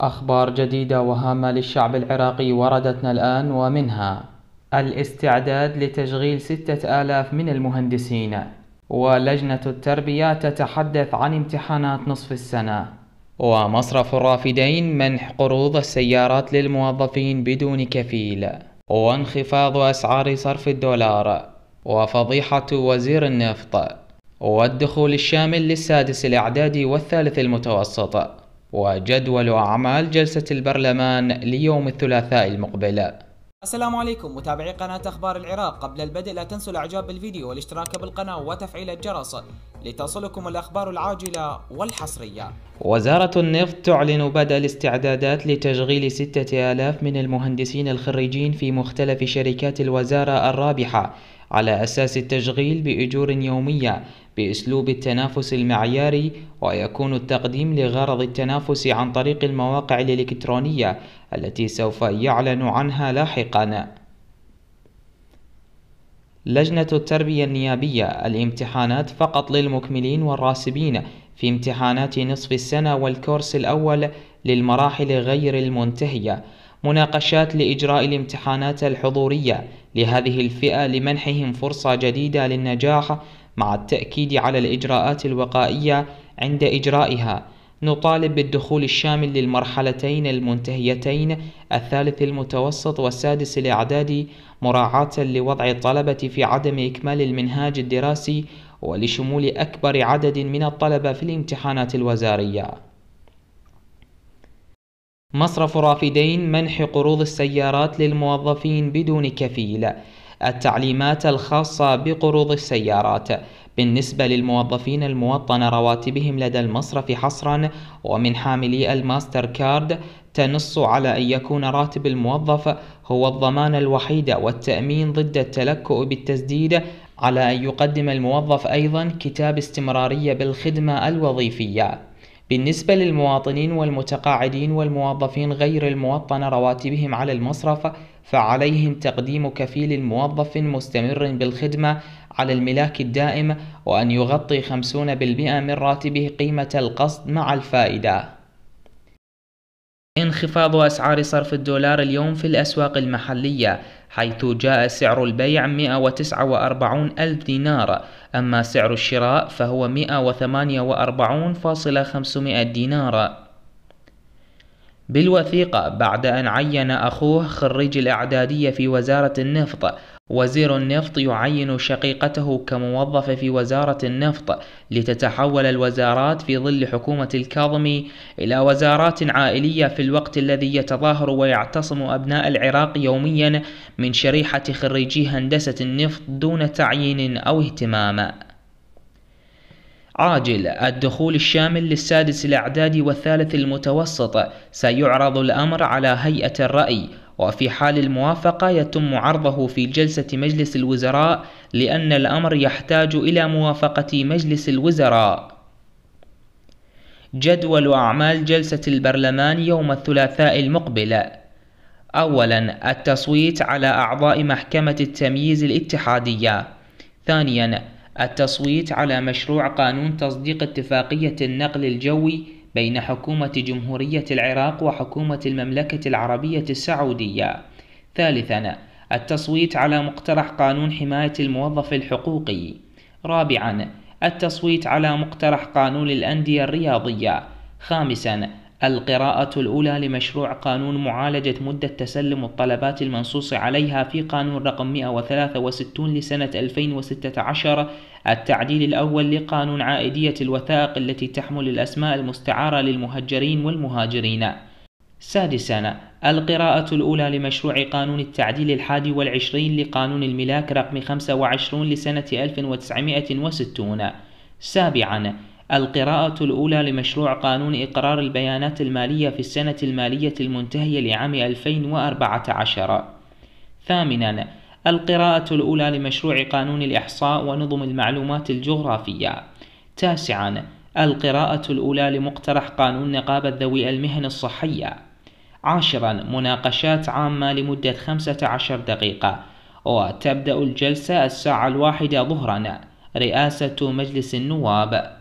أخبار جديدة وهامة للشعب العراقي وردتنا الآن ومنها الاستعداد لتشغيل ستة آلاف من المهندسين ولجنة التربية تتحدث عن امتحانات نصف السنة ومصرف الرافدين منح قروض السيارات للموظفين بدون كفيل وانخفاض أسعار صرف الدولار وفضيحة وزير النفط والدخول الشامل للسادس الإعدادي والثالث المتوسط وجدول أعمال جلسة البرلمان ليوم الثلاثاء المقبل السلام عليكم متابعي قناة أخبار العراق قبل البدء لا تنسوا الإعجاب بالفيديو والاشتراك بالقناة وتفعيل الجرس لتصلكم الأخبار العاجلة والحصرية وزارة النفط تعلن بدء الاستعدادات لتشغيل 6000 من المهندسين الخريجين في مختلف شركات الوزارة الرابحة على أساس التشغيل بأجور يومية بأسلوب التنافس المعياري ويكون التقديم لغرض التنافس عن طريق المواقع الإلكترونية التي سوف يعلن عنها لاحقاً لجنة التربية النيابية الامتحانات فقط للمكملين والراسبين في امتحانات نصف السنة والكورس الأول للمراحل غير المنتهية مناقشات لإجراء الامتحانات الحضورية لهذه الفئة لمنحهم فرصة جديدة للنجاح مع التأكيد على الإجراءات الوقائية عند إجرائها نطالب بالدخول الشامل للمرحلتين المنتهيتين الثالث المتوسط والسادس الإعدادي مراعاة لوضع الطلبة في عدم إكمال المنهاج الدراسي ولشمول أكبر عدد من الطلبة في الامتحانات الوزارية مصرف رافدين منح قروض السيارات للموظفين بدون كفيل التعليمات الخاصة بقروض السيارات بالنسبة للموظفين الموطن رواتبهم لدى المصرف حصرا ومن حاملي الماستر كارد تنص على أن يكون راتب الموظف هو الضمان الوحيد والتأمين ضد التلكؤ بالتسديد على أن يقدم الموظف أيضا كتاب استمرارية بالخدمة الوظيفية بالنسبة للمواطنين والمتقاعدين والموظفين غير الموطن رواتبهم على المصرف فعليهم تقديم كفيل موظف مستمر بالخدمة على الملاك الدائم وأن يغطي 50% من راتبه قيمة القصد مع الفائدة انخفاض أسعار صرف الدولار اليوم في الأسواق المحلية حيث جاء سعر البيع 149 ألف دينار أما سعر الشراء فهو 148,500 دينار بالوثيقة بعد أن عين أخوه خريج الإعدادية في وزارة النفط وزير النفط يعين شقيقته كموظفة في وزارة النفط لتتحول الوزارات في ظل حكومة الكاظمي إلى وزارات عائلية في الوقت الذي يتظاهر ويعتصم أبناء العراق يوميا من شريحة خريجي هندسة النفط دون تعيين أو اهتمام عاجل الدخول الشامل للسادس الأعداد والثالث المتوسط سيعرض الأمر على هيئة الرأي وفي حال الموافقة يتم عرضه في جلسة مجلس الوزراء لأن الأمر يحتاج إلى موافقة مجلس الوزراء جدول أعمال جلسة البرلمان يوم الثلاثاء المقبل أولا التصويت على أعضاء محكمة التمييز الاتحادية ثانيا التصويت على مشروع قانون تصديق اتفاقية النقل الجوي بين حكومة جمهورية العراق وحكومة المملكة العربية السعودية ثالثا التصويت على مقترح قانون حماية الموظف الحقوقي رابعا التصويت على مقترح قانون الأندية الرياضية خامسا القراءة الأولى لمشروع قانون معالجة مدة تسلم الطلبات المنصوص عليها في قانون رقم 163 لسنة 2016 التعديل الأول لقانون عائدية الوثائق التي تحمل الأسماء المستعارة للمهجرين والمهاجرين سادسا القراءة الأولى لمشروع قانون التعديل الحادي والعشرين لقانون الملاك رقم 25 لسنة 1960 سابعا القراءة الأولى لمشروع قانون إقرار البيانات المالية في السنة المالية المنتهية لعام 2014 ثامناً القراءة الأولى لمشروع قانون الإحصاء ونظم المعلومات الجغرافية تاسعاً القراءة الأولى لمقترح قانون نقابة ذوي المهن الصحية عاشرا مناقشات عامة لمدة خمسة عشر دقيقة وتبدأ الجلسة الساعة الواحدة ظهرا رئاسة مجلس النواب